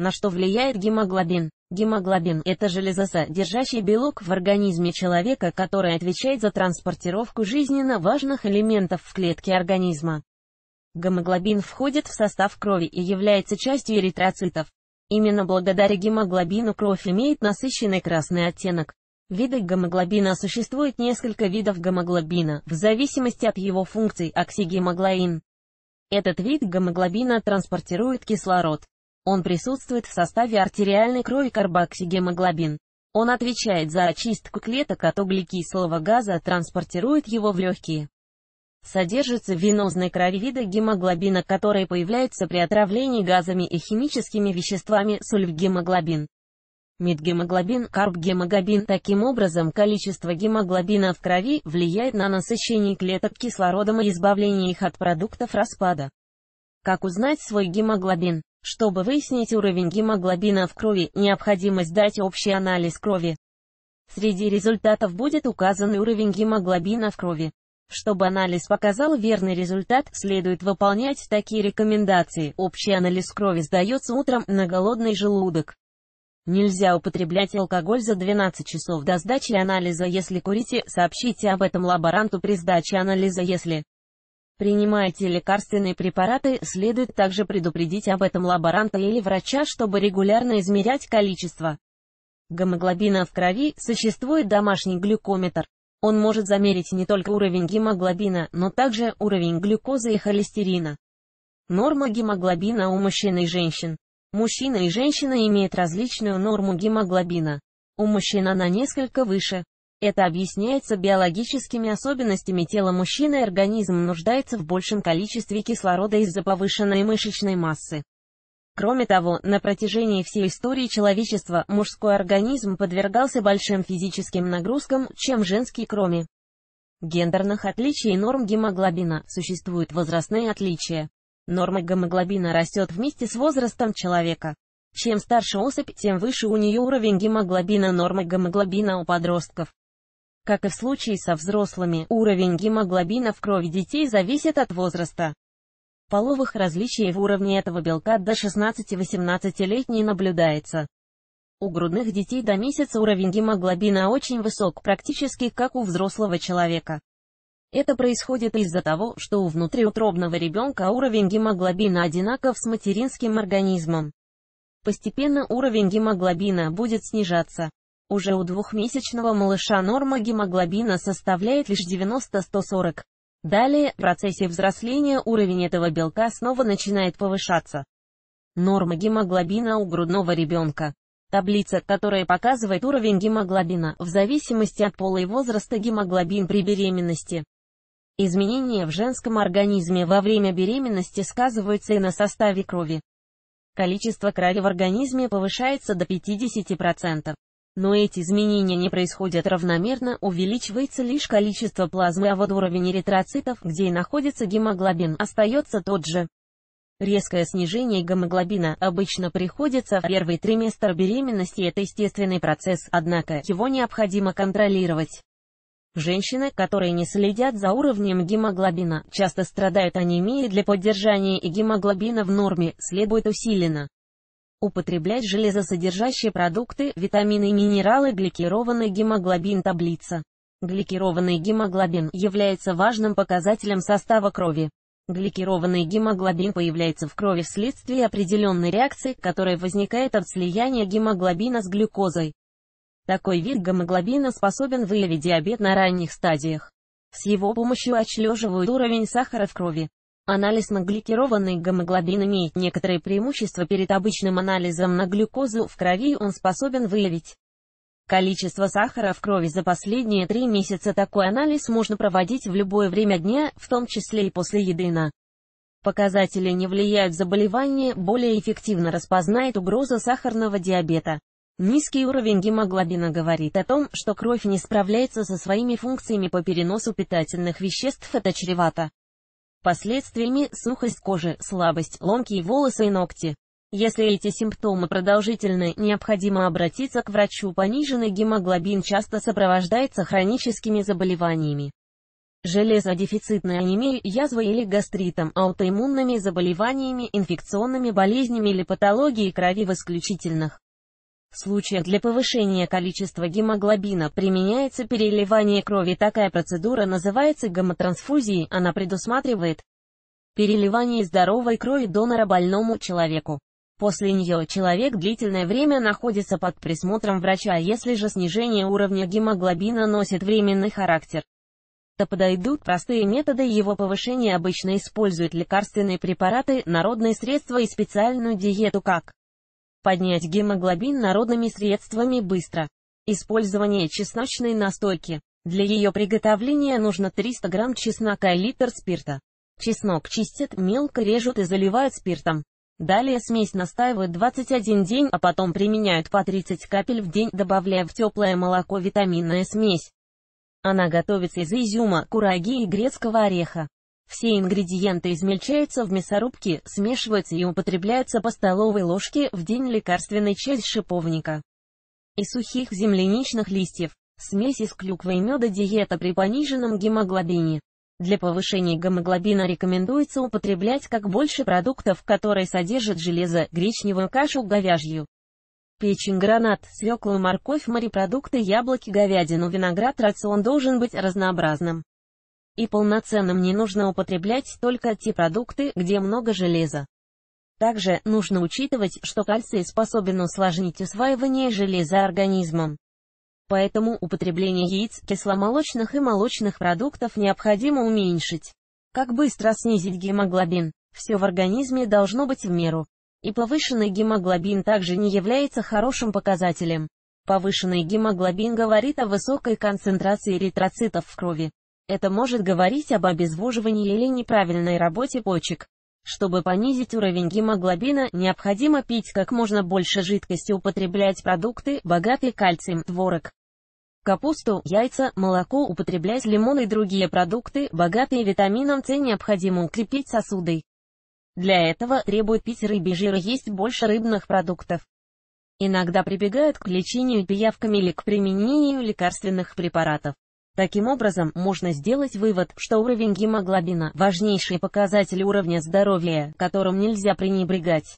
на что влияет гемоглобин. Гемоглобин – это железосодержащий белок в организме человека, который отвечает за транспортировку жизненно важных элементов в клетке организма. Гемоглобин входит в состав крови и является частью эритроцитов. Именно благодаря гемоглобину кровь имеет насыщенный красный оттенок. Виды гемоглобина существует несколько видов гемоглобина в зависимости от его функций оксигемоглоин. Этот вид гемоглобина транспортирует кислород. Он присутствует в составе артериальной крови карбоксигемоглобин. Он отвечает за очистку клеток от углекислого газа, транспортирует его в легкие. Содержится в венозной крови вида гемоглобина, которые появляются при отравлении газами и химическими веществами сульфгемоглобин. Медгемоглобин, карбгемоглобин. Таким образом, количество гемоглобина в крови влияет на насыщение клеток кислородом и избавление их от продуктов распада. Как узнать свой гемоглобин? Чтобы выяснить уровень гемоглобина в крови, необходимо сдать общий анализ крови. Среди результатов будет указан уровень гемоглобина в крови. Чтобы анализ показал верный результат, следует выполнять такие рекомендации. Общий анализ крови сдается утром на голодный желудок. Нельзя употреблять алкоголь за 12 часов до сдачи анализа. Если курите, сообщите об этом лаборанту при сдаче анализа. Если Принимаете лекарственные препараты, следует также предупредить об этом лаборанта или врача, чтобы регулярно измерять количество гомоглобина в крови. Существует домашний глюкометр. Он может замерить не только уровень гемоглобина, но также уровень глюкозы и холестерина. Норма гемоглобина у мужчин и женщин. Мужчина и женщина имеют различную норму гемоглобина. У мужчин она несколько выше, это объясняется биологическими особенностями тела мужчины, организм нуждается в большем количестве кислорода из-за повышенной мышечной массы. Кроме того, на протяжении всей истории человечества мужской организм подвергался большим физическим нагрузкам, чем женский кроме гендерных отличий и норм гемоглобина, существуют возрастные отличия. Норма гемоглобина растет вместе с возрастом человека. Чем старше особь, тем выше у нее уровень гемоглобина. Норма гемоглобина у подростков как и в случае со взрослыми, уровень гемоглобина в крови детей зависит от возраста. Половых различий в уровне этого белка до 16-18 лет не наблюдается. У грудных детей до месяца уровень гемоглобина очень высок, практически как у взрослого человека. Это происходит из-за того, что у внутриутробного ребенка уровень гемоглобина одинаков с материнским организмом. Постепенно уровень гемоглобина будет снижаться. Уже у двухмесячного малыша норма гемоглобина составляет лишь 90-140. Далее, в процессе взросления уровень этого белка снова начинает повышаться. Норма гемоглобина у грудного ребенка. Таблица, которая показывает уровень гемоглобина, в зависимости от пола и возраста гемоглобин при беременности. Изменения в женском организме во время беременности сказываются и на составе крови. Количество крови в организме повышается до 50% но эти изменения не происходят равномерно, увеличивается лишь количество плазмы, а вот уровень эритроцитов, где и находится гемоглобин, остается тот же. Резкое снижение гемоглобина обычно приходится в первый триместр беременности, это естественный процесс, однако его необходимо контролировать. Женщины, которые не следят за уровнем гемоглобина, часто страдают анемией для поддержания и гемоглобина в норме, следует усиленно Употреблять железосодержащие продукты, витамины, и минералы, гликированный гемоглобин таблица. Гликированный гемоглобин является важным показателем состава крови. Гликированный гемоглобин появляется в крови вследствие определенной реакции, которая возникает от слияния гемоглобина с глюкозой. Такой вид гемоглобина способен выявить диабет на ранних стадиях. С его помощью отслеживают уровень сахара в крови. Анализ на гликированный гомоглобин имеет некоторые преимущества перед обычным анализом на глюкозу в крови он способен выявить количество сахара в крови за последние три месяца. Такой анализ можно проводить в любое время дня, в том числе и после еды на показатели не влияют заболевание, более эффективно распознает угроза сахарного диабета. Низкий уровень гемоглобина говорит о том, что кровь не справляется со своими функциями по переносу питательных веществ, это чревато Последствиями – сухость кожи, слабость, ломкие волосы и ногти. Если эти симптомы продолжительны, необходимо обратиться к врачу. Пониженный гемоглобин часто сопровождается хроническими заболеваниями. Железодефицитной анемия, язвой или гастритом, аутоиммунными заболеваниями, инфекционными болезнями или патологией крови в исключительных в случаях для повышения количества гемоглобина применяется переливание крови. Такая процедура называется гемотрансфузией, она предусматривает переливание здоровой крови донора больному человеку. После нее человек длительное время находится под присмотром врача, если же снижение уровня гемоглобина носит временный характер то подойдут простые методы его повышения обычно используют лекарственные препараты, народные средства и специальную диету как Поднять гемоглобин народными средствами быстро. Использование чесночной настойки. Для ее приготовления нужно 300 грамм чеснока и литр спирта. Чеснок чистят, мелко режут и заливают спиртом. Далее смесь настаивают 21 день, а потом применяют по 30 капель в день, добавляя в теплое молоко витаминная смесь. Она готовится из изюма, кураги и грецкого ореха. Все ингредиенты измельчаются в мясорубке, смешиваются и употребляются по столовой ложке в день лекарственной часть шиповника и сухих земляничных листьев. Смесь из клюквы и меда диета при пониженном гемоглобине. Для повышения гемоглобина рекомендуется употреблять как больше продуктов, которые содержат железо, гречневую кашу говяжью, печень гранат, свеклу, морковь, морепродукты, яблоки, говядину, виноград. Рацион должен быть разнообразным и полноценным не нужно употреблять только те продукты, где много железа. Также нужно учитывать, что кальций способен усложнить усваивание железа организмом. Поэтому употребление яиц, кисломолочных и молочных продуктов необходимо уменьшить. Как быстро снизить гемоглобин? Все в организме должно быть в меру. И повышенный гемоглобин также не является хорошим показателем. Повышенный гемоглобин говорит о высокой концентрации эритроцитов в крови. Это может говорить об обезвоживании или неправильной работе почек. Чтобы понизить уровень гемоглобина, необходимо пить как можно больше жидкости, употреблять продукты, богатые кальцием, творог, капусту, яйца, молоко, употреблять лимон и другие продукты, богатые витамином С, необходимо укрепить сосуды. Для этого требует пить рыбий жир и есть больше рыбных продуктов. Иногда прибегают к лечению пиявками или к применению лекарственных препаратов. Таким образом, можно сделать вывод, что уровень гемоглобина – важнейший показатель уровня здоровья, которым нельзя пренебрегать.